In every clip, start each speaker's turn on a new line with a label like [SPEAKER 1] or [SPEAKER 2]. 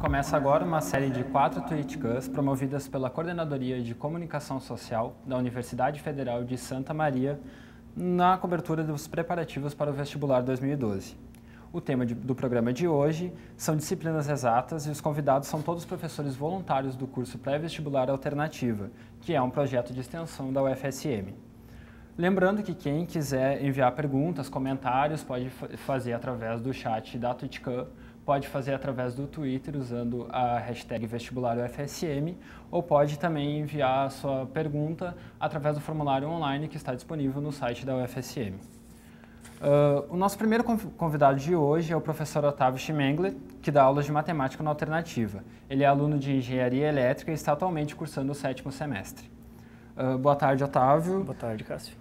[SPEAKER 1] Começa agora uma série de quatro Twitcans promovidas pela Coordenadoria de Comunicação Social da Universidade Federal de Santa Maria na cobertura dos preparativos para o vestibular 2012. O tema de, do programa de hoje são disciplinas exatas e os convidados são todos professores voluntários do curso Pré-Vestibular Alternativa, que é um projeto de extensão da UFSM. Lembrando que quem quiser enviar perguntas, comentários, pode fazer através do chat da Twitcam pode fazer através do Twitter usando a hashtag vestibularUFSM ou pode também enviar a sua pergunta através do formulário online que está disponível no site da UFSM. Uh, ah, o nosso primeiro convidado de hoje é o professor Otávio Schmengler, que dá aulas de matemática na alternativa. Ele é aluno de engenharia elétrica e está atualmente cursando o sétimo semestre. Uh, boa tarde, Otávio. Boa tarde, Cássio. Uh,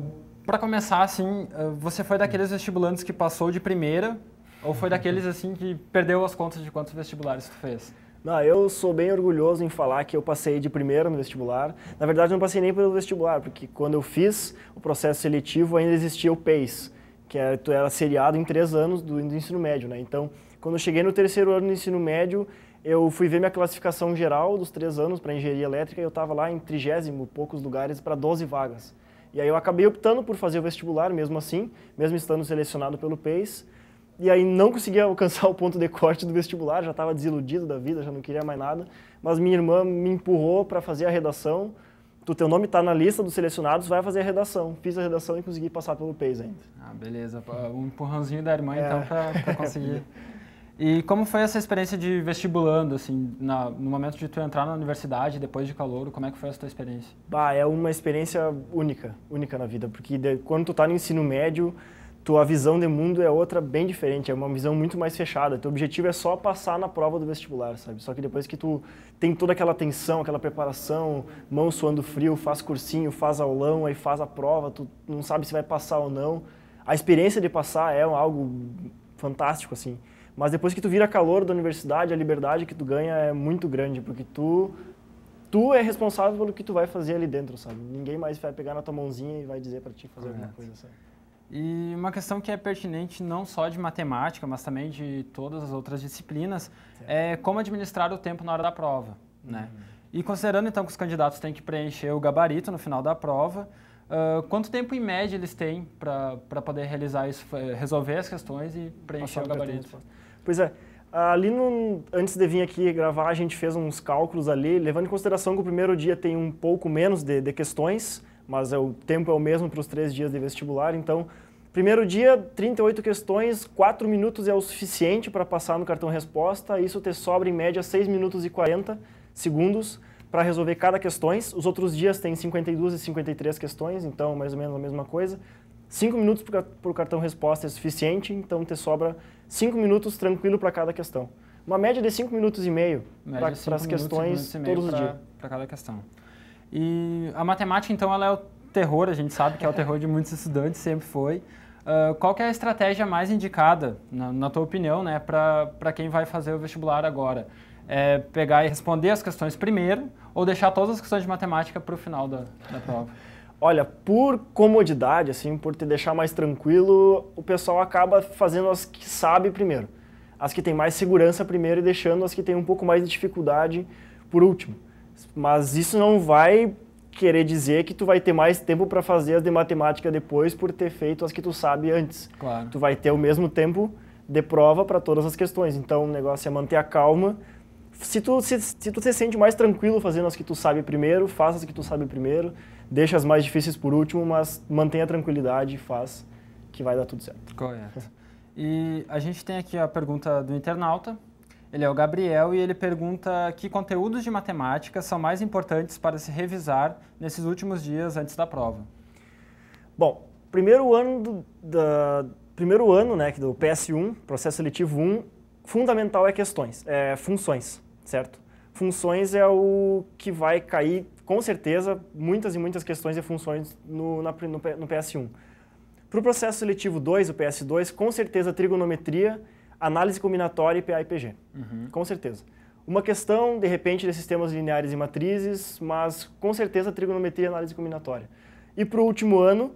[SPEAKER 1] ah, para começar, assim, você foi daqueles vestibulantes que passou de primeira, ou foi daqueles assim que perdeu as contas de quantos vestibulares tu fez?
[SPEAKER 2] Não, eu sou bem orgulhoso em falar que eu passei de primeira no vestibular. Na verdade, eu não passei nem pelo vestibular, porque quando eu fiz o processo seletivo ainda existia o PACE, que era, é, tu era seriado em três anos do, do ensino médio, né? Então, quando eu cheguei no terceiro ano do ensino médio, eu fui ver minha classificação geral dos três anos para engenharia elétrica e eu estava lá em trigésimo poucos lugares para 12 vagas. E aí eu acabei optando por fazer o vestibular mesmo assim, mesmo estando selecionado pelo PACE e aí não conseguia alcançar o ponto de corte do vestibular, já estava desiludido da vida, já não queria mais nada. Mas minha irmã me empurrou para fazer a redação. Tu, teu nome está na lista dos selecionados, vai fazer a redação. Fiz a redação e consegui passar pelo PES ainda. Ah, beleza. Um empurrãozinho da irmã, é. então, para conseguir.
[SPEAKER 1] E como foi essa experiência de vestibulando, assim, na, no momento de tu entrar na universidade, depois de calor, como é que foi essa tua experiência?
[SPEAKER 2] Bah, é uma experiência única, única na vida, porque de, quando tu está no ensino médio, tua visão de mundo é outra bem diferente, é uma visão muito mais fechada. Teu objetivo é só passar na prova do vestibular, sabe? Só que depois que tu tem toda aquela tensão, aquela preparação, mão suando frio, faz cursinho, faz aulão, aí faz a prova, tu não sabe se vai passar ou não. A experiência de passar é algo fantástico, assim. Mas depois que tu vira calor da universidade, a liberdade que tu ganha é muito grande, porque tu tu é responsável pelo que tu vai fazer ali dentro, sabe? Ninguém mais vai pegar na tua mãozinha e vai dizer para ti fazer Correto. alguma coisa, sabe?
[SPEAKER 1] E uma questão que é pertinente não só de matemática, mas também de todas as outras disciplinas, certo. é como administrar o tempo na hora da prova. Né? Uhum. E considerando então que os candidatos têm que preencher o gabarito no final da prova, uh, quanto tempo em média eles têm para poder realizar isso, eh, resolver as questões e preencher Passar o gabarito?
[SPEAKER 2] Pois é. Ali, no, antes de vir aqui gravar, a gente fez uns cálculos ali, levando em consideração que o primeiro dia tem um pouco menos de, de questões, mas é, o tempo é o mesmo para os três dias de vestibular, então Primeiro dia, 38 questões, 4 minutos é o suficiente para passar no cartão resposta. Isso te sobra em média 6 minutos e 40 segundos para resolver cada questão. Os outros dias tem 52 e 53 questões, então mais ou menos a mesma coisa. 5 minutos para o cartão resposta é suficiente, então te sobra 5 minutos tranquilo para cada questão. Uma média de 5 minutos e meio para as questões todos os dias.
[SPEAKER 1] Para cada questão. E a matemática, então, ela é o terror, a gente sabe que é o terror de muitos estudantes, sempre foi. Uh, qual é a estratégia mais indicada, na, na tua opinião, né, para quem vai fazer o vestibular agora? É pegar e responder
[SPEAKER 2] as questões primeiro ou deixar todas as questões de matemática para o final da, da prova? Olha, por comodidade, assim, por te deixar mais tranquilo, o pessoal acaba fazendo as que sabe primeiro. As que tem mais segurança primeiro e deixando as que tem um pouco mais de dificuldade por último. Mas isso não vai querer dizer que tu vai ter mais tempo para fazer as de matemática depois por ter feito as que tu sabe antes. Claro. Tu vai ter o mesmo tempo de prova para todas as questões. Então, o negócio é manter a calma. Se tu se, se tu se sente mais tranquilo fazendo as que tu sabe primeiro, faça as que tu sabe primeiro, deixa as mais difíceis por último, mas mantenha a tranquilidade e faz que vai dar tudo certo. Correto. E
[SPEAKER 1] a gente tem aqui a pergunta do internauta, ele é o Gabriel e ele pergunta que conteúdos de matemática são mais importantes para se revisar nesses últimos dias antes da prova.
[SPEAKER 2] Bom, primeiro ano do, da, primeiro ano, né, do PS1, processo seletivo 1, fundamental é questões, é funções, certo? Funções é o que vai cair, com certeza, muitas e muitas questões e funções no, na, no, no PS1. Para o processo seletivo 2, o PS2, com certeza trigonometria análise combinatória e pa e uhum. com certeza. Uma questão, de repente, de sistemas lineares e matrizes, mas com certeza trigonometria e análise combinatória. E para o último ano,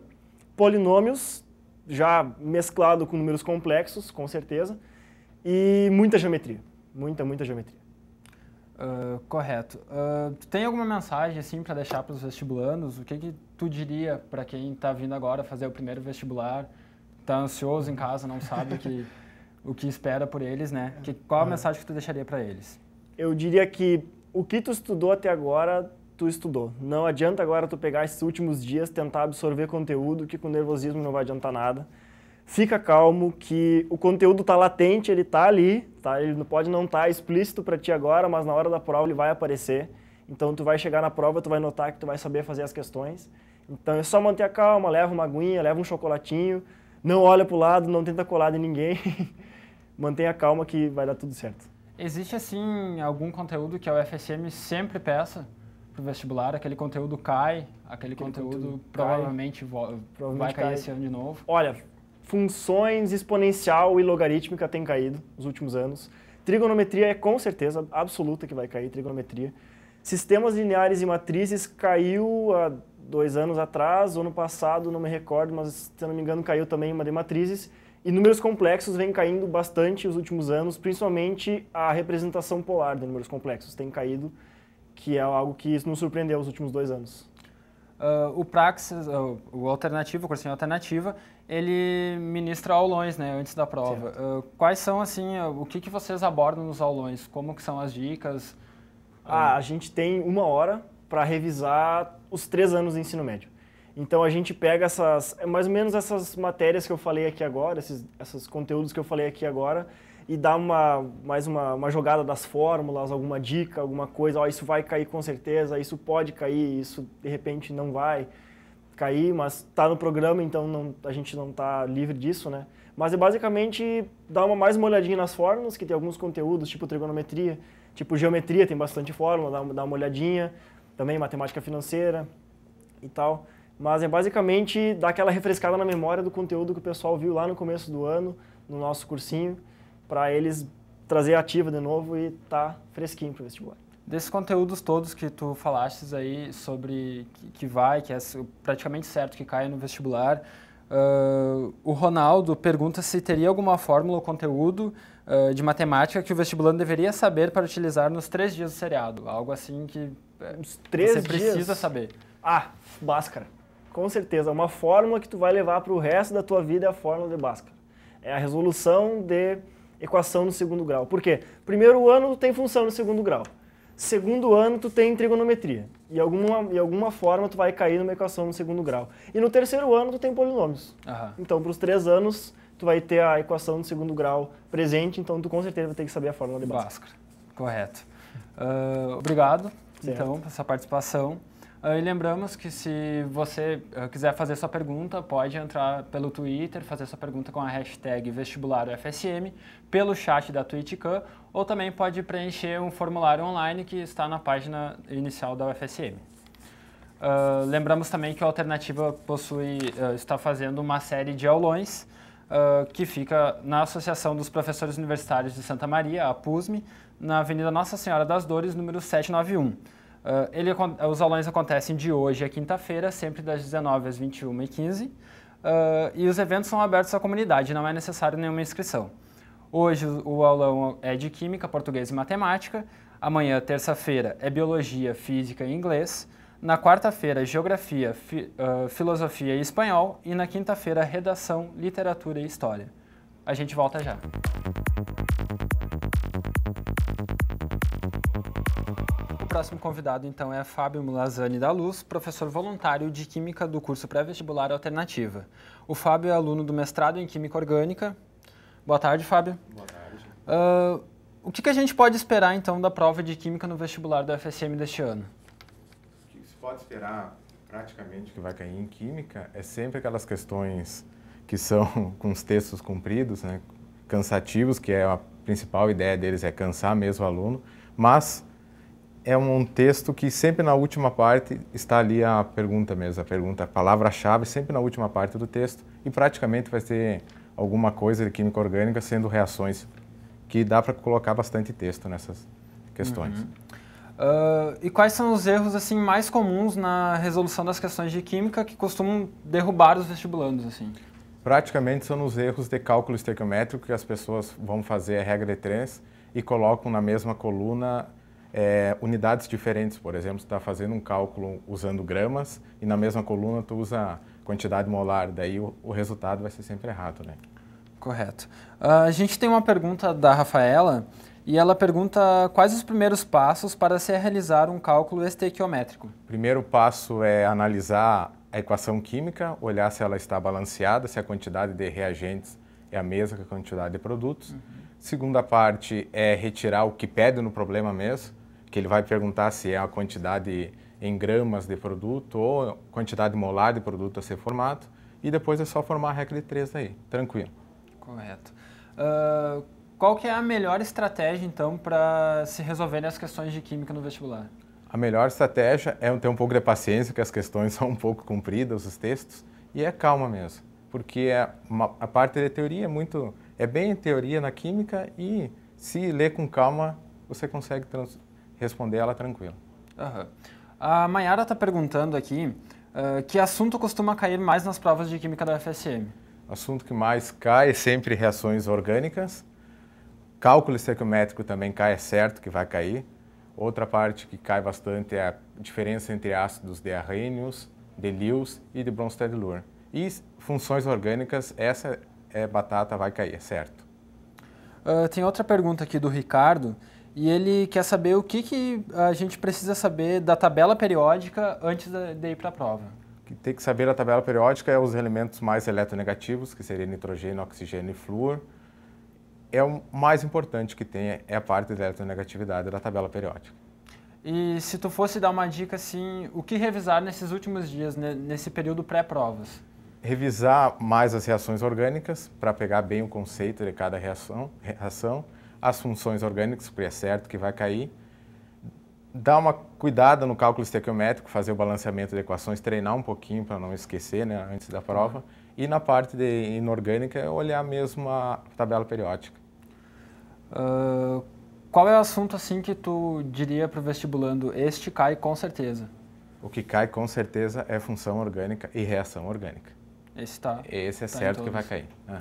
[SPEAKER 2] polinômios, já mesclado com números complexos, com certeza, e muita geometria, muita, muita geometria. Uh,
[SPEAKER 1] correto. Uh, tem alguma mensagem assim para deixar para os vestibulandos? O que que tu diria para quem está vindo agora fazer o primeiro vestibular, está ansioso em casa, não sabe que o
[SPEAKER 2] que espera por eles, né? Que, qual a é. mensagem que tu deixaria para eles? Eu diria que o que tu estudou até agora, tu estudou. Não adianta agora tu pegar esses últimos dias, tentar absorver conteúdo, que com nervosismo não vai adiantar nada. Fica calmo que o conteúdo está latente, ele está ali, tá? Ele pode não estar tá explícito para ti agora, mas na hora da prova ele vai aparecer. Então tu vai chegar na prova, tu vai notar que tu vai saber fazer as questões. Então é só manter a calma, leva uma aguinha, leva um chocolatinho, não olha para o lado, não tenta colar de ninguém. mantenha calma que vai dar tudo certo.
[SPEAKER 1] Existe, assim, algum conteúdo que a UFSM sempre peça para o vestibular? Aquele conteúdo cai, aquele, aquele conteúdo, conteúdo provavelmente,
[SPEAKER 2] provavelmente,
[SPEAKER 1] vai cair cai. esse ano de novo?
[SPEAKER 2] Olha, funções exponencial e logarítmica tem caído nos últimos anos. Trigonometria é com certeza absoluta que vai cair, trigonometria. Sistemas lineares e matrizes caiu há dois anos atrás, ano passado, não me recordo, mas se não me engano caiu também uma de matrizes. E números complexos vem caindo bastante nos últimos anos, principalmente a representação polar de números complexos tem caído, que é algo que nos surpreendeu nos últimos dois anos. Uh, o Praxis, uh,
[SPEAKER 1] o alternativo, o cursinho alternativa, ele ministra aulões, né, antes da prova. Uh, quais são, assim, o que, que vocês abordam nos aulões? Como que são as dicas? Ah, a
[SPEAKER 2] gente tem uma hora para revisar os três anos de ensino médio. Então a gente pega essas, é mais ou menos essas matérias que eu falei aqui agora, esses, esses conteúdos que eu falei aqui agora, e dá uma, mais uma, uma jogada das fórmulas, alguma dica, alguma coisa, oh, isso vai cair com certeza, isso pode cair, isso de repente não vai cair, mas está no programa, então não, a gente não está livre disso, né? Mas é basicamente dar uma, mais uma olhadinha nas fórmulas, que tem alguns conteúdos, tipo trigonometria, tipo geometria, tem bastante fórmula, dá uma, dá uma olhadinha, também matemática financeira e tal. Mas é basicamente dar aquela refrescada na memória do conteúdo que o pessoal viu lá no começo do ano, no nosso cursinho, para eles trazer ativa de novo e tá fresquinho para o vestibular. Desses
[SPEAKER 1] conteúdos todos que tu falaste aí sobre que vai, que é praticamente certo que caia no vestibular, Uh, o Ronaldo pergunta se teria alguma fórmula ou conteúdo uh, de matemática que o vestibulando deveria saber para utilizar nos três dias do seriado.
[SPEAKER 2] Algo assim que é, três você dias? precisa saber. Ah, Bhaskara com certeza, é uma fórmula que tu vai levar para o resto da tua vida é a fórmula de Bhaskara. É a resolução de equação no segundo grau. Por quê? Primeiro ano tu tem função no segundo grau. Segundo ano tu tem trigonometria. E alguma, e alguma forma tu vai cair numa equação no segundo grau. E no terceiro ano tu tem polinômios. Uhum. Então para os três anos tu vai ter a equação no segundo grau presente, então tu com certeza vai ter que saber a fórmula de Bhaskara.
[SPEAKER 1] Correto. Uh, obrigado, certo. então, pela sua participação. E lembramos que se você eh, quiser fazer sua pergunta, pode entrar pelo Twitter, fazer sua pergunta com a hashtag vestibularUFSM, pelo chat da TwitchCam, ou também pode preencher um formulário online que está na página inicial da UFSM. Uh, eh, lembramos também que a Alternativa possui, uh, está fazendo uma série de aulões uh, que fica na Associação dos Professores Universitários de Santa Maria, a PUSME, na Avenida Nossa Senhora das Dores, número 791. Ah, ele, os aulões acontecem de hoje à é quinta-feira, sempre das 19 às 21h15. Uh, ah, e os eventos são abertos à comunidade, não é necessário nenhuma inscrição. Hoje o aulão é de Química, Português e Matemática. Amanhã, terça-feira, é Biologia, Física e Inglês. Na quarta-feira, Geografia, fi, uh, Filosofia e Espanhol. E na quinta-feira, Redação, Literatura e História. A gente volta já. próximo convidado, então, é Fábio Mulazani da Luz, professor voluntário de Química do curso Pré-Vestibular Alternativa. O Fábio é aluno do mestrado em Química Orgânica. Boa tarde, Fábio. Boa tarde. Uh, o que, que a gente pode esperar, então, da prova de Química no vestibular do FSM deste ano? O
[SPEAKER 3] que se pode esperar, praticamente, que vai cair em Química é sempre aquelas questões que são com os textos compridos, né, cansativos, que é a principal ideia deles, é cansar mesmo o aluno, mas é um texto que sempre na última parte está ali a pergunta mesmo, a pergunta, a palavra-chave, sempre na última parte do texto e praticamente vai ter alguma coisa de química orgânica sendo reações, que dá para colocar bastante texto nessas questões. Uhum.
[SPEAKER 1] Uh, e quais são os erros assim mais comuns na resolução das questões de química que costumam derrubar os vestibulandos assim?
[SPEAKER 3] Praticamente são os erros de cálculo estequiométrico que as pessoas vão fazer a é regra de três e colocam na mesma coluna é, unidades diferentes. Por exemplo, está fazendo um cálculo usando gramas e na mesma coluna tu usa quantidade molar, daí o, o resultado vai ser sempre errado, né? Correto. Uh, a gente
[SPEAKER 1] tem uma pergunta da Rafaela e ela pergunta quais os primeiros passos para se
[SPEAKER 3] realizar um cálculo estequiométrico. Primeiro passo é analisar a equação química, olhar se ela está balanceada, se a quantidade de reagentes é a mesma que a quantidade de produtos. Uhum. Segunda parte é retirar o que pede no problema mesmo que ele vai perguntar se é a quantidade em gramas de produto ou quantidade molar de produto a ser formado e depois é só formar a regra de três aí, tranquilo.
[SPEAKER 1] Correto. Uh, qual que é a melhor estratégia, então, para se resolverem as questões de química no vestibular?
[SPEAKER 3] A melhor estratégia é ter um pouco de paciência, que as questões são um pouco compridas, os textos, e é calma mesmo, porque é uma, a parte de teoria é muito, é bem teoria na química e se ler com calma, você consegue trans, responder ela tranquilo. Uhum. A Mayara está perguntando aqui uh, que assunto costuma cair
[SPEAKER 1] mais nas provas de química da FSM?
[SPEAKER 3] Assunto que mais cai é sempre reações orgânicas. Cálculo estequiométrico também cai, é certo que vai cair. Outra parte que cai bastante é a diferença entre ácidos de Arrhenius de Lewis e de bronsted lur E funções orgânicas, essa é batata vai cair, é certo.
[SPEAKER 1] Uh, tem outra pergunta aqui do Ricardo e ele quer saber o que, que a gente precisa saber da tabela periódica antes de ir para a prova.
[SPEAKER 3] O que tem que saber da tabela periódica é os elementos mais eletronegativos, que seria nitrogênio, oxigênio e flúor. É o mais importante que tem, é a parte da eletronegatividade da tabela periódica.
[SPEAKER 1] E se tu fosse dar uma dica assim, o que revisar nesses últimos dias, né, nesse período pré-provas?
[SPEAKER 3] Revisar mais as reações orgânicas para pegar bem o conceito de cada reação, reação as funções orgânicas, porque é certo que vai cair. Dar uma cuidada no cálculo estequiométrico, fazer o balanceamento de equações, treinar um pouquinho para não esquecer né, antes da prova. E na parte de inorgânica, é olhar mesmo a tabela periódica. Uh, qual é o assunto assim que tu diria para o vestibulando? Este cai com certeza. O que cai com certeza é função orgânica e reação orgânica. Esse está Esse é tá certo que vai cair. Uhum.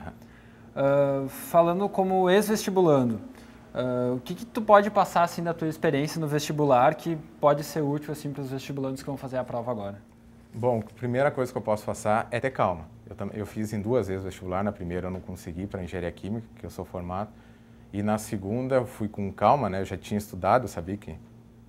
[SPEAKER 3] Uh, falando como
[SPEAKER 1] ex-vestibulando, uh, o que, que, tu pode passar assim da tua experiência no vestibular que pode ser útil assim para os vestibulandos que vão fazer a prova agora?
[SPEAKER 3] Bom, a primeira coisa que eu posso passar é ter calma. Eu, eu fiz em duas vezes vestibular, na primeira eu não consegui para engenharia química, que eu sou formado, e na segunda eu fui com calma, né? Eu já tinha estudado, sabia que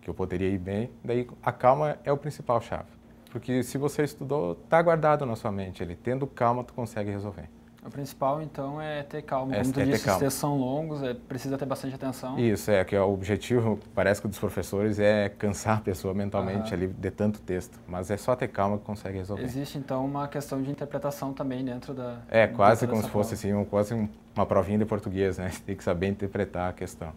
[SPEAKER 3] que eu poderia ir bem. Daí a calma é o principal chave, porque se você estudou, tá guardado na sua mente, ele tendo calma tu consegue resolver.
[SPEAKER 1] O principal, então, é ter calma. É como tu é disse, os textos são longos, é, precisa ter bastante atenção.
[SPEAKER 3] Isso, é que é o objetivo, parece que dos professores, é cansar a pessoa mentalmente uhum. ali de tanto texto. Mas é só ter calma que consegue resolver.
[SPEAKER 1] Existe, então, uma questão de interpretação também dentro da... É, quase como se fosse,
[SPEAKER 3] assim, um, quase uma provinha de português, né? Você tem que saber interpretar a questão.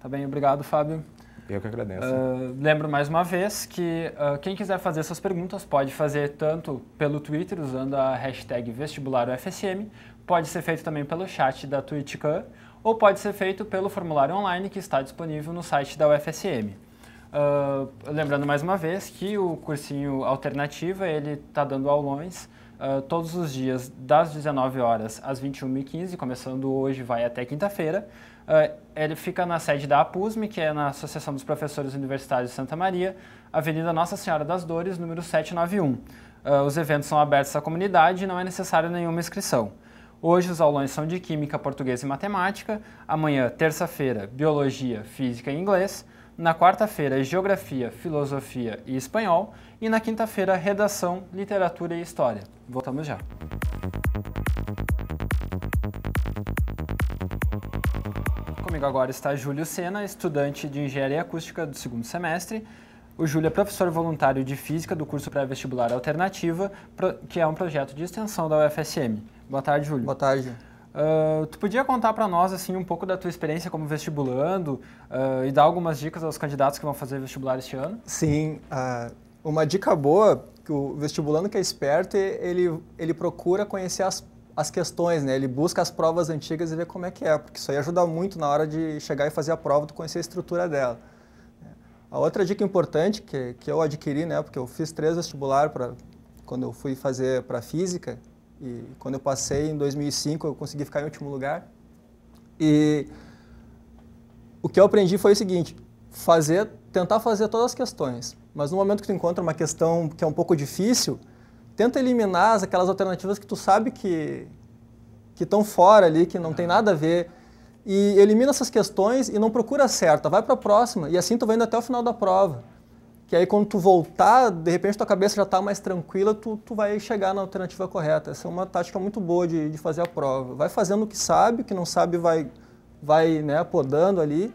[SPEAKER 1] Tá bem, obrigado, Fábio. Eu que agradeço. Uh, lembro mais uma vez que uh, quem quiser fazer suas perguntas pode fazer tanto pelo Twitter usando a hashtag vestibularUFSM, pode ser feito também pelo chat da TwitchCam ou pode ser feito pelo formulário online que está disponível no site da UFSM. Uh, ah, lembrando mais uma vez que o cursinho Alternativa ele está dando aulões Uh, todos os dias das 19 horas às 21h15, começando hoje vai até quinta-feira. Ah, ele fica na sede da APUSME, que é na Associação dos Professores Universitários de Santa Maria, Avenida Nossa Senhora das Dores, número 791. Ah, os eventos são abertos à comunidade e não é necessária nenhuma inscrição. Hoje os aulões são de Química, Português e Matemática, amanhã, terça-feira, Biologia, Física e Inglês, na quarta-feira, Geografia, Filosofia e Espanhol e na quinta-feira, Redação, Literatura e História. Voltamos já. comigo agora está Júlio Sena, estudante de Engenharia Acústica do segundo semestre. O Júlio é professor voluntário de Física do curso pré-vestibular Alternativa, que é um projeto de extensão da UFSM. Boa tarde, Júlio. Boa tarde. Uh, tu podia contar para nós assim um pouco da tua experiência como vestibulando uh, e dar algumas dicas aos candidatos que vão fazer vestibular
[SPEAKER 4] este ano? Sim, uh, uma dica boa que o vestibulando que é esperto ele ele procura conhecer as as questões, né? Ele busca as provas antigas e vê como é que é, porque isso aí ajuda muito na hora de chegar e fazer a prova, tu conhecer a estrutura dela. A outra dica importante que, que eu adquiri, né, porque eu fiz três vestibular para quando eu fui fazer para física e quando eu passei em 2005 eu consegui ficar em último lugar. E o que eu aprendi foi o seguinte: fazer, tentar fazer todas as questões, mas no momento que tu encontra uma questão que é um pouco difícil, tenta eliminar aquelas alternativas que tu sabe que que estão fora ali, que não tem é. nada a ver. E elimina essas questões e não procura a certa, vai para a próxima. E assim tu vai indo até o final da prova. Que aí quando tu voltar, de repente tua cabeça já está mais tranquila, tu, tu vai chegar na alternativa correta. Essa é uma tática muito boa de, de fazer a prova. Vai fazendo o que sabe, o que não sabe vai, vai né, podando ali.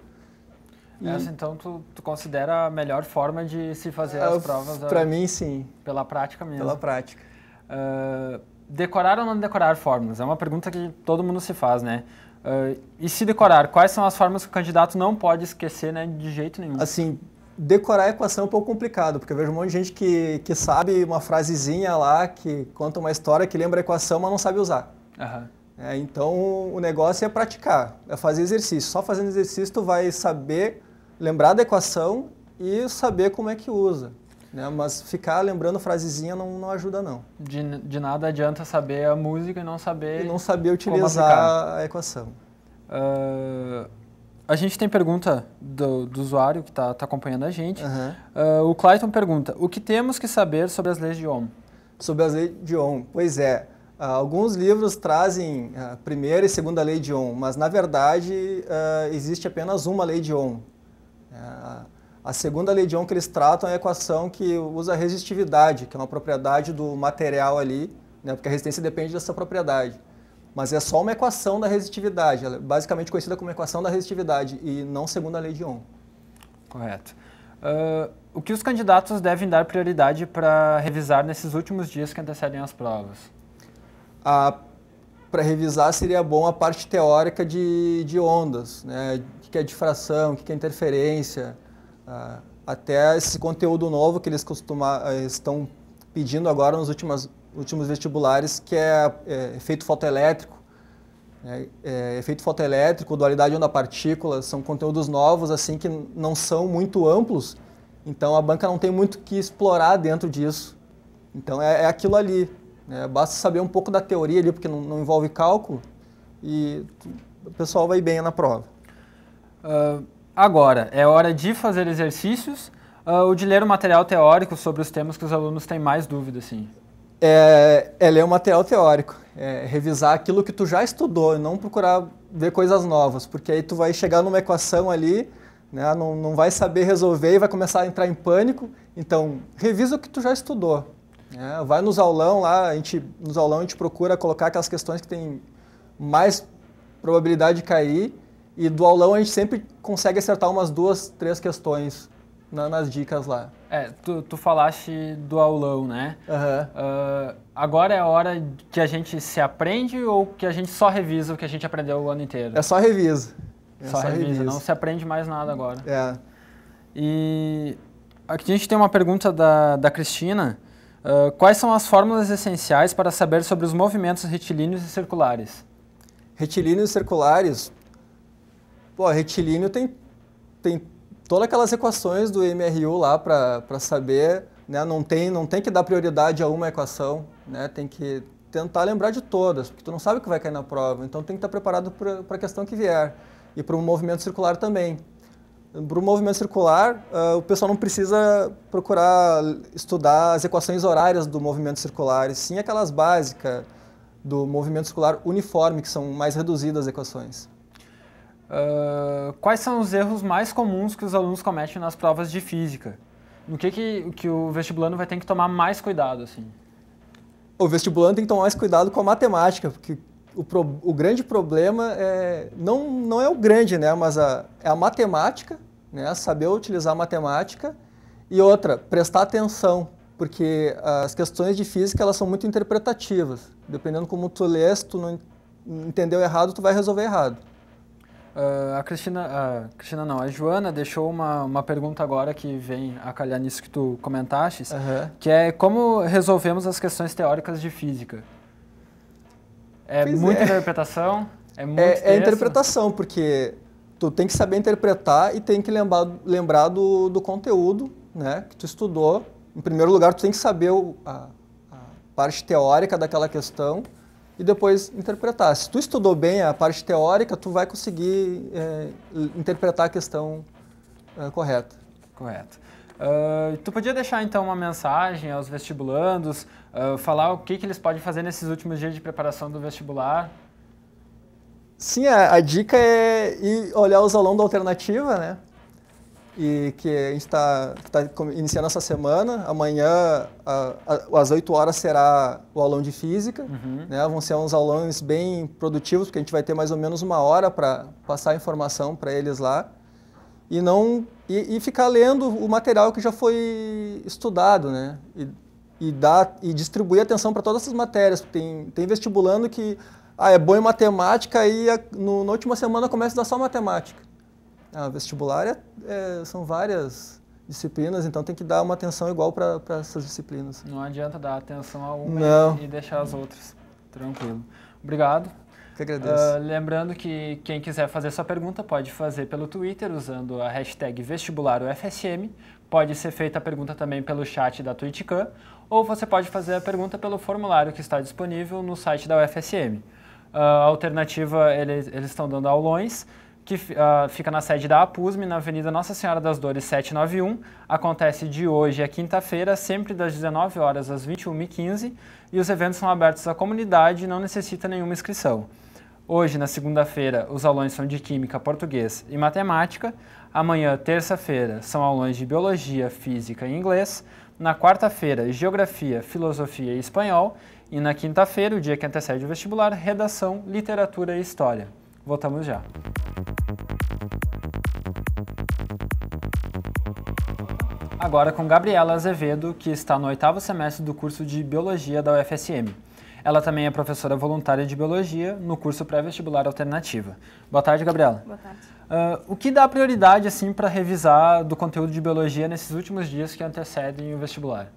[SPEAKER 4] Essa, uhum.
[SPEAKER 1] então, tu, tu, considera a melhor forma de se fazer ah, as provas? Para mim,
[SPEAKER 4] sim. Pela prática mesmo. Pela
[SPEAKER 1] prática. Uh, decorar ou não decorar fórmulas? É uma pergunta que todo mundo se faz, né? Uh, e se decorar, quais são as formas que o candidato não pode esquecer, né, de jeito nenhum? Assim,
[SPEAKER 4] decorar a é equação é um pouco complicado, porque eu vejo um monte de gente que, que sabe uma frasezinha lá, que conta uma história, que lembra a equação, mas não sabe usar. É, então, o negócio é praticar, é fazer exercício. Só fazendo exercício tu vai saber lembrar da equação e saber como é que usa. Né? Mas ficar lembrando frasezinha não, não ajuda, não. De,
[SPEAKER 1] de nada adianta saber a música e não saber. E não saber utilizar a equação. Uh, a gente tem pergunta do, do usuário que está tá acompanhando a gente. Uhum.
[SPEAKER 4] Uh, o Clayton pergunta: o que temos que saber sobre as leis de Ohm? Sobre as leis de Ohm, pois é. Uh, alguns livros trazem a primeira e segunda lei de Ohm, mas na verdade existe apenas uma lei de Ohm, é, a segunda lei de Ohm que eles tratam é a equação que usa a resistividade, que é uma propriedade do material ali, né? porque a resistência depende dessa propriedade. Mas é só uma equação da resistividade, ela é basicamente conhecida como equação da resistividade e não segundo a lei de Ohm. Correto. Uh,
[SPEAKER 1] o que os candidatos devem dar prioridade para revisar nesses últimos dias que antecedem as
[SPEAKER 4] provas? A para revisar seria bom a parte teórica de, de ondas, né? o que é difração, o que é interferência, uh, até esse conteúdo novo que eles costuma, eh, estão pedindo agora nos últimos últimos vestibulares, que é, é efeito fotoelétrico. Né? É, efeito fotoelétrico, dualidade onda-partícula, são conteúdos novos assim que não são muito amplos, então a banca não tem muito que explorar dentro disso. Então é, é aquilo ali, é, basta saber um pouco da teoria ali, porque não, não envolve cálculo, e o pessoal vai bem na prova. Uh, agora, é hora de fazer exercícios
[SPEAKER 3] uh,
[SPEAKER 1] ah, ou de ler o material teórico sobre os temas que os alunos têm mais dúvida, sim? É,
[SPEAKER 4] é ler o material teórico, é revisar aquilo que tu já estudou e não procurar ver coisas novas, porque aí tu vai chegar numa equação ali, né, não, não vai saber resolver e vai começar a entrar em pânico. Então, revisa o que tu já estudou, é, vai nos aulão lá, a gente, nos aulão a gente procura colocar aquelas questões que tem mais probabilidade de cair e do aulão a gente sempre consegue acertar umas duas, três questões na, nas dicas lá. É, tu, tu falaste do aulão, né? Uhum. Uh, agora
[SPEAKER 1] é a hora que a gente se aprende ou que a gente só revisa o que a gente aprendeu o ano inteiro?
[SPEAKER 4] É só revisa. É só, só revisa, revisa, não se
[SPEAKER 1] aprende mais nada agora. É. E aqui a gente tem uma pergunta da, da Cristina. Ah, quais são as fórmulas essenciais
[SPEAKER 4] para saber sobre os movimentos retilíneos e circulares? Retilíneos e circulares? Pô, retilíneo tem, tem todas aquelas equações do MRU lá para saber, né? Não tem, não tem que dar prioridade a uma equação, né? Tem que tentar lembrar de todas, porque tu não sabe o que vai cair na prova, então tem que estar preparado para a questão que vier. E para o movimento circular também. Para o movimento circular, uh, o pessoal não precisa procurar estudar as equações horárias do movimento circular, e sim aquelas básicas do movimento circular uniforme, que são mais reduzidas as equações. Uh, quais são os erros mais comuns que os alunos cometem nas provas de física?
[SPEAKER 1] No que, que, que o vestibulando vai ter que tomar mais cuidado? Assim?
[SPEAKER 4] O vestibulando tem que tomar mais cuidado com a matemática, porque o, pro, o grande problema é, não, não é o grande, né? Mas a, é a matemática, né? Saber utilizar a matemática e outra, prestar atenção, porque as questões de física elas são muito interpretativas. Dependendo como tu lê, se tu não entendeu errado, tu vai resolver errado. Uh, a Cristina, uh, Cristina não, a Joana deixou uma, uma pergunta agora que vem
[SPEAKER 1] a calhar nisso que tu comentaste, uhum. que é como resolvemos as questões teóricas de física. É pois muita é. interpretação, é, é muito é, é interpretação,
[SPEAKER 4] porque tu tem que saber interpretar e tem que lembrar, lembrar do, do conteúdo né, que tu estudou. Em primeiro lugar, tu tem que saber o, a, a, parte teórica daquela questão e depois interpretar. Se tu estudou bem a parte teórica, tu vai conseguir é, interpretar a questão é, correta. Correto.
[SPEAKER 1] Ah, tu podia deixar então uma mensagem aos vestibulandos, uh, falar o que, que eles podem fazer nesses últimos dias de preparação do vestibular?
[SPEAKER 4] Sim, a, é, a dica é ir olhar os alunos da alternativa, né? E que a gente está tá, tá iniciando essa semana. Amanhã, a, a, às 8 horas, será o aulão de física. Uhum. Né? Vão ser uns aulões bem produtivos, porque a gente vai ter mais ou menos uma hora para passar a informação para eles lá e não e, e, ficar lendo o material que já foi estudado, né? E, e dar e distribuir atenção para todas essas matérias. Tem tem vestibulando que ah, é bom em matemática e a, no, na última semana começa a dar só matemática. A ah, vestibular é, é, são várias disciplinas, então tem que dar uma atenção igual para essas disciplinas. Não adianta dar atenção a uma e deixar as
[SPEAKER 1] outras. Tranquilo. Obrigado que agradeço. Uh, lembrando que quem quiser fazer sua pergunta pode fazer pelo Twitter usando a hashtag vestibularUFSM. Pode ser feita a pergunta também pelo chat da TwitchCam ou você pode fazer a pergunta pelo formulário que está disponível no site da UFSM. Uh, ah, a alternativa, eles estão dando aulões, que uh, fica na sede da APUSM, na Avenida Nossa Senhora das Dores 791. Acontece de hoje a é quinta-feira, sempre das 19 horas às 21h15, e os eventos são abertos à comunidade e não necessita nenhuma inscrição. Hoje, na segunda-feira, os aulões são de Química, Português e Matemática. Amanhã, terça-feira, são aulões de Biologia, Física e Inglês. Na quarta-feira, Geografia, Filosofia e Espanhol. E na quinta-feira, o dia que antecede o vestibular, Redação, Literatura e História. Voltamos já. Agora com Gabriela Azevedo, que está no oitavo semestre do curso de Biologia da UFSM. Ela também é professora voluntária de Biologia no curso pré-vestibular alternativa. Boa tarde, Gabriela. Boa tarde. Uh, o que dá prioridade assim para revisar do conteúdo de Biologia nesses últimos dias que antecedem o vestibular?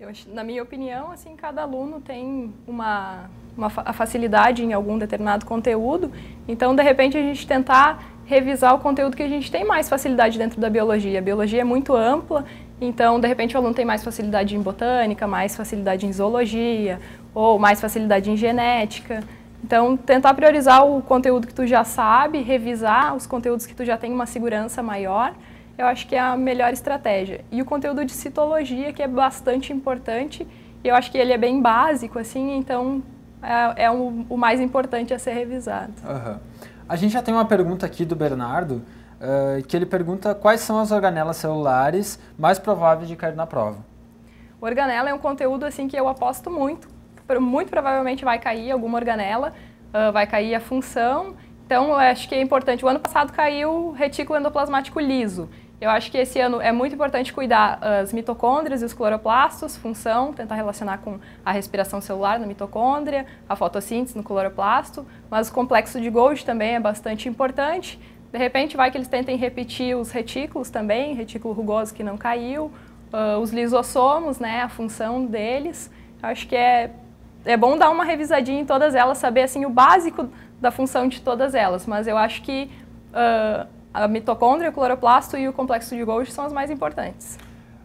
[SPEAKER 5] Eu, na minha opinião, assim, cada aluno tem uma, uma fa facilidade em algum determinado conteúdo. Então, de repente, a gente tentar revisar o conteúdo que a gente tem mais facilidade dentro da biologia. A biologia é muito ampla, então, de repente, o aluno tem mais facilidade em botânica, mais facilidade em zoologia, ou mais facilidade em genética. Então, tentar priorizar o conteúdo que tu já sabe, revisar os conteúdos que tu já tem uma segurança maior, eu acho que é a melhor estratégia. E o conteúdo de citologia, que é bastante importante, eu acho que ele é bem básico, assim, então é, é um, o mais importante a ser revisado.
[SPEAKER 1] Uhum. A gente já tem uma pergunta aqui do Bernardo, uh, que ele pergunta quais são as organelas celulares mais prováveis de cair na prova.
[SPEAKER 5] Organela é um conteúdo assim que eu aposto muito, muito provavelmente vai cair alguma organela, uh, vai cair a função. Então, eu acho que é importante. O ano passado caiu o retículo endoplasmático liso. Eu acho que esse ano é muito importante cuidar ah, as mitocôndrias e os cloroplastos, função, tentar relacionar com a respiração celular na mitocôndria, a fotossíntese no cloroplasto, mas o complexo de Golgi também é bastante importante. De repente, vai que eles tentem repetir os retículos também, retículo rugoso que não caiu, uh, os lisossomos, né, a função deles. Eu acho que é é bom dar uma revisadinha em todas elas, saber assim o básico da função de todas elas, mas eu acho que uh, a mitocôndria, o cloroplasto e o complexo de Golgi são as mais importantes.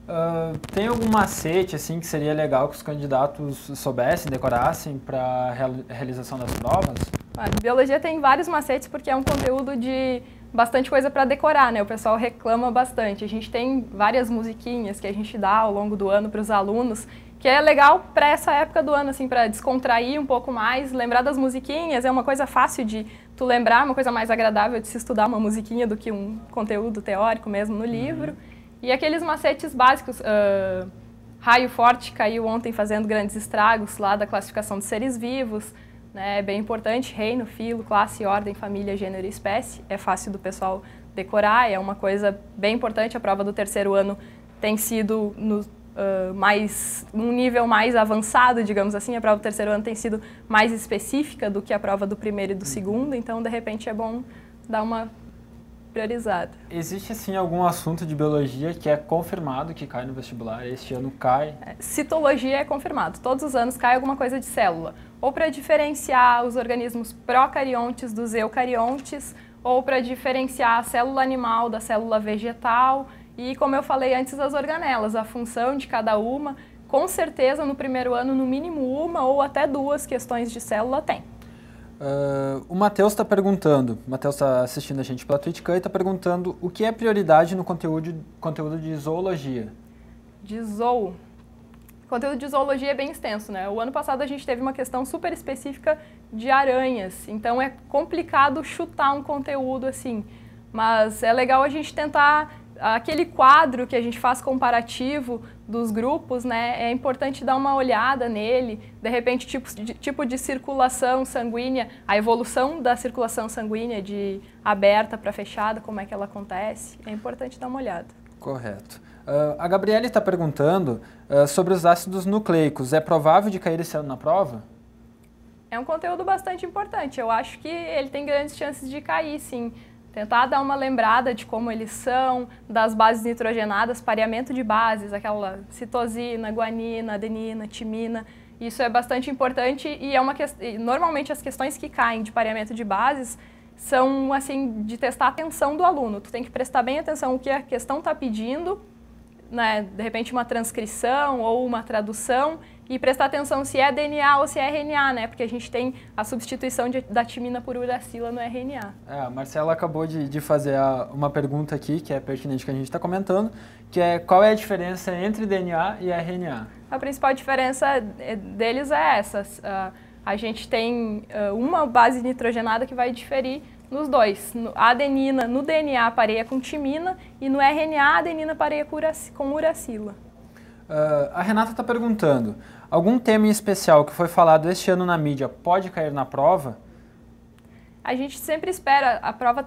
[SPEAKER 1] Uh, tem algum macete assim que seria legal que os candidatos soubessem, decorassem para real, realização das provas?
[SPEAKER 5] A ah, biologia tem vários macetes porque é um conteúdo de bastante coisa para decorar, né? O pessoal reclama bastante. A gente tem várias musiquinhas que a gente dá ao longo do ano para os alunos que é legal para essa época do ano, assim, para descontrair um pouco mais, lembrar das musiquinhas, é uma coisa fácil de tu lembrar, uma coisa mais agradável de se estudar uma musiquinha do que um conteúdo teórico mesmo no livro. Uhum. E aqueles macetes básicos, uh, raio forte caiu ontem fazendo grandes estragos lá da classificação de seres vivos, né, é bem importante, reino, filo, classe, ordem, família, gênero e espécie, é fácil do pessoal decorar, é uma coisa bem importante, a prova do terceiro ano tem sido no uh, mais um nível mais avançado, digamos assim. A prova do terceiro ano tem sido mais específica do que a prova do primeiro e do uhum. segundo, então de repente é bom dar uma priorizada.
[SPEAKER 1] Existe assim algum assunto de biologia que é confirmado que cai no vestibular? Este ano cai? É,
[SPEAKER 5] citologia é confirmado. Todos os anos cai alguma coisa de célula, ou para diferenciar os organismos procariontes dos eucariontes, ou para diferenciar a célula animal da célula vegetal. E como eu falei antes das organelas, a função de cada uma, com certeza no primeiro ano, no mínimo uma ou até duas questões de célula tem.
[SPEAKER 1] Uh, o Matheus está perguntando, o Matheus está assistindo a gente pela TwitchCam e está perguntando o que é prioridade no conteúdo, conteúdo de zoologia?
[SPEAKER 5] De zoo. O conteúdo de zoologia é bem extenso, né? O ano passado a gente teve uma questão super específica de aranhas, então é complicado chutar um conteúdo assim, mas é legal a gente tentar aquele quadro que a gente faz comparativo dos grupos, né, é importante dar uma olhada nele, de repente tipo de, tipo de circulação sanguínea, a evolução da circulação sanguínea de aberta para fechada, como é que ela acontece, é importante dar uma olhada.
[SPEAKER 1] Correto. Uh, a Gabriele está perguntando uh, sobre os ácidos nucleicos. É provável de cair esse ano na prova?
[SPEAKER 5] É um conteúdo bastante importante. Eu acho que ele tem grandes chances de cair, sim. Tentar dar uma lembrada de como eles são, das bases nitrogenadas, pareamento de bases, aquela citosina, guanina, adenina, timina. Isso é bastante importante e é uma que... normalmente as questões que caem de pareamento de bases são assim de testar a atenção do aluno. Tu tem que prestar bem atenção o que a questão está pedindo né, de repente, uma transcrição ou uma tradução e prestar atenção se é DNA ou se é RNA, né? Porque a gente tem a substituição de, da timina por uracila no RNA.
[SPEAKER 1] É, a Marcela acabou de, de fazer a, uma pergunta aqui, que é pertinente que a gente está comentando, que é qual é a diferença entre DNA e RNA?
[SPEAKER 5] A principal diferença deles é essa. Uh, a gente tem uh, uma base nitrogenada que vai diferir nos dois. A adenina no DNA pareia com timina e no RNA adenina pareia com uracila.
[SPEAKER 1] Uh, a Renata está perguntando, algum tema em especial que foi falado este ano na mídia pode cair na prova?
[SPEAKER 5] A gente sempre espera, a prova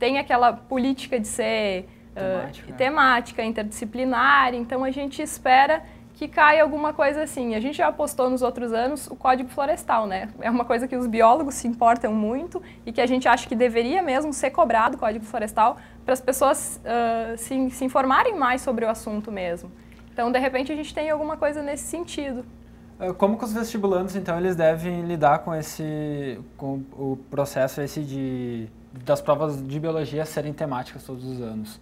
[SPEAKER 5] tem aquela política de ser ah, temática, uh, temática interdisciplinar, então a gente espera que cai alguma coisa assim. A gente já apostou nos outros anos o código florestal, né? É uma coisa que os biólogos se importam muito e que a gente acha que deveria mesmo ser cobrado o código florestal para as pessoas uh, se, se informarem mais sobre o assunto mesmo. Então, de repente, a gente tem alguma coisa nesse sentido.
[SPEAKER 1] Ah, como que os vestibulandos então, eles devem lidar com esse, com o processo esse de, das provas de biologia serem temáticas todos os anos?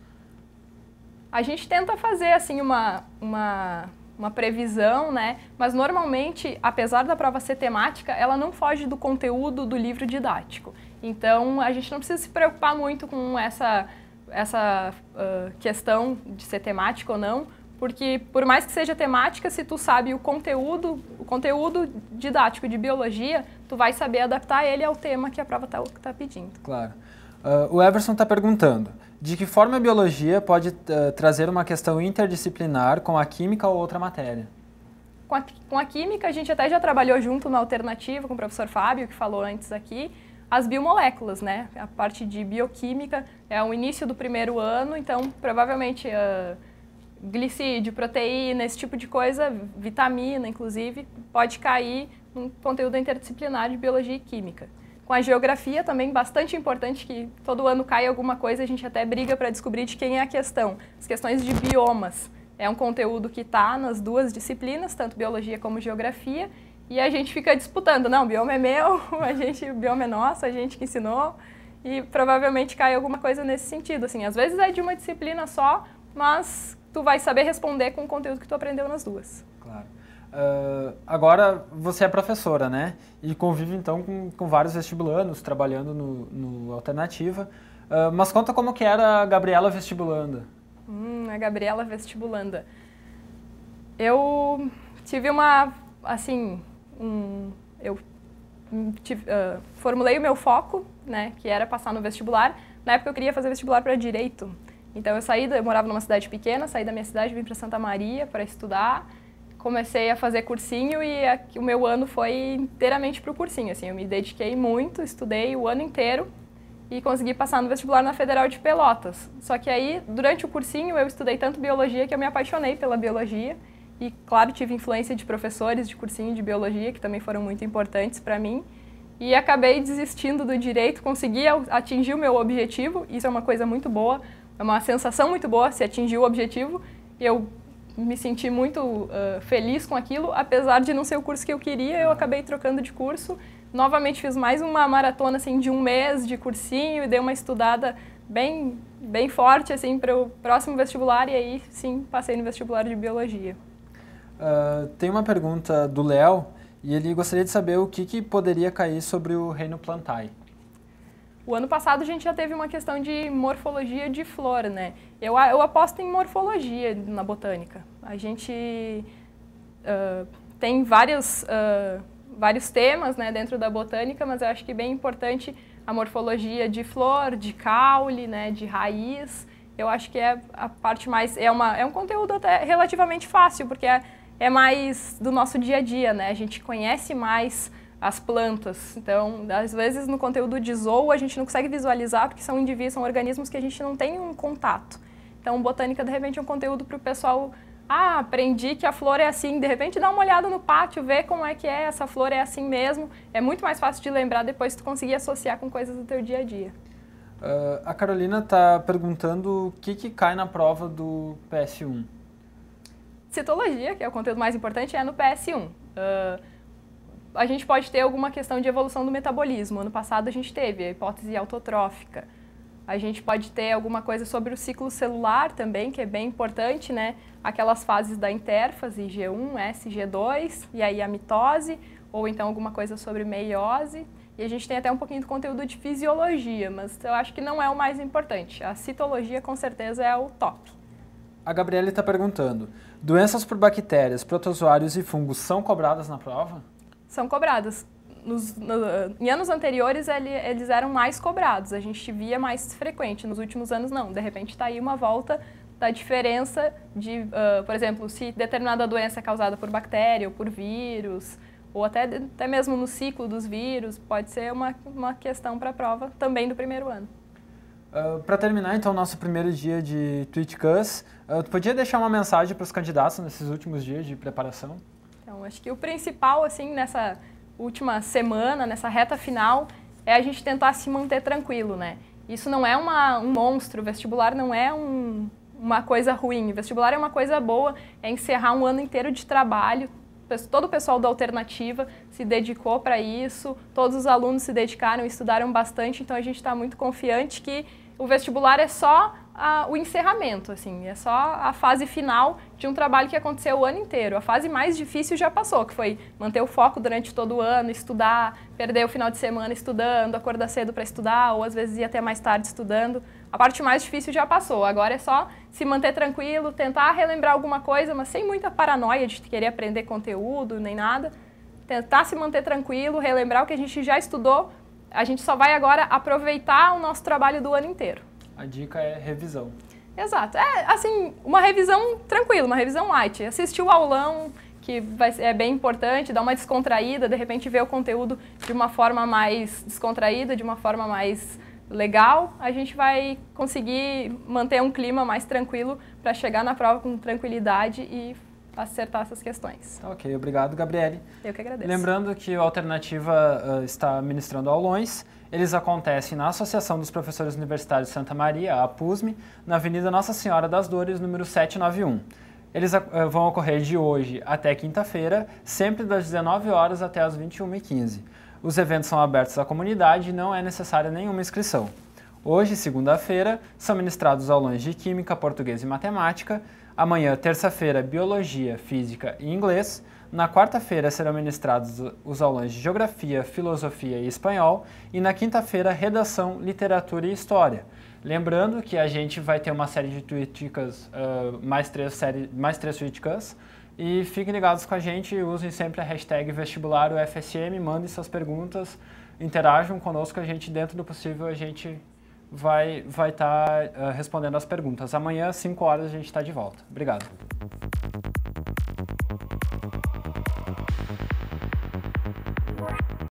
[SPEAKER 5] A gente tenta fazer, assim, uma, uma uma previsão, né? Mas normalmente, apesar da prova ser temática, ela não foge do conteúdo do livro didático. Então, a gente não precisa se preocupar muito com essa, essa uh, questão de ser temática ou não, porque por mais que seja temática, se tu sabe o conteúdo, o conteúdo didático de biologia, tu vai saber adaptar ele ao tema que a prova está tá pedindo.
[SPEAKER 1] Claro. Uh, o Everson está perguntando. De que forma a biologia pode uh, trazer uma questão interdisciplinar com a química ou outra matéria?
[SPEAKER 5] Com a, com a química, a gente até já trabalhou junto na alternativa com o professor Fábio, que falou antes aqui, as biomoléculas, né? A parte de bioquímica é o início do primeiro ano, então provavelmente uh, glicídio, proteína, esse tipo de coisa, vitamina, inclusive, pode cair num conteúdo interdisciplinar de biologia e química com a geografia também bastante importante que todo ano cai alguma coisa, a gente até briga para descobrir de quem é a questão. As questões de biomas. É um conteúdo que está nas duas disciplinas, tanto biologia como geografia, e a gente fica disputando, não, o bioma é meu, a gente, o bioma é nosso, a gente que ensinou, e provavelmente cai alguma coisa nesse sentido, assim, às vezes é de uma disciplina só, mas tu vai saber responder com o conteúdo que tu aprendeu nas duas. Claro.
[SPEAKER 1] Uh, agora você é professora, né? E convive então com, com vários vestibulandos trabalhando no, no Alternativa. Uh, mas conta como que era a Gabriela vestibulanda.
[SPEAKER 5] Hum, a Gabriela vestibulanda. Eu tive uma, assim, um, eu tive, uh, formulei o meu foco, né, que era passar no vestibular. Na época eu queria fazer vestibular para direito. Então eu saí, eu morava numa cidade pequena, saí da minha cidade, vim para Santa Maria para estudar comecei a fazer cursinho e a, o meu ano foi inteiramente para o cursinho. Assim, eu me dediquei muito, estudei o ano inteiro e consegui passar no vestibular na Federal de Pelotas. Só que aí, durante o cursinho, eu estudei tanto biologia que eu me apaixonei pela biologia e, claro, tive influência de professores de cursinho de biologia que também foram muito importantes para mim. E acabei desistindo do direito, consegui atingir o meu objetivo. Isso é uma coisa muito boa, é uma sensação muito boa se atingir o objetivo. Eu me senti muito uh, feliz com aquilo, apesar de não ser o curso que eu queria, eu acabei trocando de curso. Novamente fiz mais uma maratona assim de um mês de cursinho e dei uma estudada bem bem forte assim para o próximo vestibular e aí sim passei no vestibular de biologia.
[SPEAKER 1] Uh, tem uma pergunta do Léo e ele gostaria de saber o que, que poderia cair sobre o reino plantae.
[SPEAKER 5] O ano passado a gente já teve uma questão de morfologia de flor, né? Eu, eu aposto em morfologia na botânica. A gente uh, tem vários, uh, vários temas né, dentro da botânica, mas eu acho que é bem importante a morfologia de flor, de caule, né, de raiz. Eu acho que é a parte mais... É, uma, é um conteúdo até relativamente fácil, porque é, é mais do nosso dia a dia, né? A gente conhece mais as plantas. Então, às vezes no conteúdo de zoo a gente não consegue visualizar porque são indivíduos, são organismos que a gente não tem um contato. Então, botânica de repente é um conteúdo para o pessoal ah, aprendi que a flor é assim, de repente dá uma olhada no pátio, vê como é que é, essa flor é assim mesmo. É muito mais fácil de lembrar depois tu conseguir associar com coisas do teu dia a dia.
[SPEAKER 1] Uh, a Carolina está perguntando o que, que cai na prova do PS1.
[SPEAKER 5] Citologia, que é o conteúdo mais importante, é no PS1. Uh, ah, a gente pode ter alguma questão de evolução do metabolismo. Ano passado a gente teve a hipótese autotrófica. A gente pode ter alguma coisa sobre o ciclo celular também, que é bem importante, né? Aquelas fases da interfase, G1, S, G2, e aí a mitose, ou então alguma coisa sobre meiose. E a gente tem até um pouquinho do conteúdo de fisiologia, mas eu acho que não é o mais importante. A citologia, com certeza, é o top.
[SPEAKER 1] A Gabriela está perguntando: doenças por bactérias, protozoários e fungos são cobradas na prova?
[SPEAKER 5] são cobradas. Nos, no, em anos anteriores ele, eles eram mais cobrados, a gente via mais frequente, nos últimos anos não. De repente está aí uma volta da diferença de, uh, por exemplo, se determinada doença é causada por bactéria ou por vírus, ou até, até mesmo no ciclo dos vírus, pode ser uma, uma questão para a prova também do primeiro ano.
[SPEAKER 1] Uh, ah, para terminar, então, o nosso primeiro dia de TweetCus, uh, ah, tu podia deixar uma mensagem para os candidatos nesses últimos dias de preparação?
[SPEAKER 5] Então, acho que o principal, assim, nessa última semana, nessa reta final, é a gente tentar se manter tranquilo, né? Isso não é uma, um monstro, vestibular não é um, uma coisa ruim. vestibular é uma coisa boa, é encerrar um ano inteiro de trabalho. Todo o pessoal da alternativa se dedicou para isso, todos os alunos se dedicaram, estudaram bastante, então a gente está muito confiante que o vestibular é só a, o encerramento, assim, é só a fase final de um trabalho que aconteceu o ano inteiro. A fase mais difícil já passou, que foi manter o foco durante todo o ano, estudar, perder o final de semana estudando, acordar cedo para estudar, ou às vezes ir até mais tarde estudando. A parte mais difícil já passou, agora é só se manter tranquilo, tentar relembrar alguma coisa, mas sem muita paranoia de querer aprender conteúdo nem nada. Tentar se manter tranquilo, relembrar o que a gente já estudou. A gente só vai agora aproveitar o nosso trabalho do ano inteiro.
[SPEAKER 1] A dica é revisão.
[SPEAKER 5] Exato. É, assim, uma revisão tranquila, uma revisão light. Assistir o aulão, que vai, é bem importante, dar uma descontraída, de repente ver o conteúdo de uma forma mais descontraída, de uma forma mais legal, a gente vai conseguir manter um clima mais tranquilo para chegar na prova com tranquilidade e acertar essas questões. Ok,
[SPEAKER 1] obrigado, Gabriele. Eu que agradeço. Lembrando que o Alternativa uh, está ministrando aulões. Eles acontecem na Associação dos Professores Universitários de Santa Maria, a PUSME, na Avenida Nossa Senhora das Dores, número 791. Eles uh, vão ocorrer de hoje até quinta-feira, sempre das 19 horas até as 21h15. Os eventos são abertos à comunidade e não é necessária nenhuma inscrição. Hoje, segunda-feira, são ministrados aulões de Química, Português e Matemática, Amanhã, terça-feira, Biologia, Física e Inglês. Na quarta-feira serão ministrados os aulões de Geografia, Filosofia e Espanhol. E na quinta-feira, Redação, Literatura e História. Lembrando que a gente vai ter uma série de tweeticas, uh, ah, mais, três série, mais três tweeticas. E fiquem ligados com a gente, usem sempre a hashtag vestibular UFSM, mandem suas perguntas, interajam conosco, a gente, dentro do possível, a gente vai estar vai tá, uh, respondendo as perguntas. Amanhã, às 5 horas, a gente está de volta. Obrigado.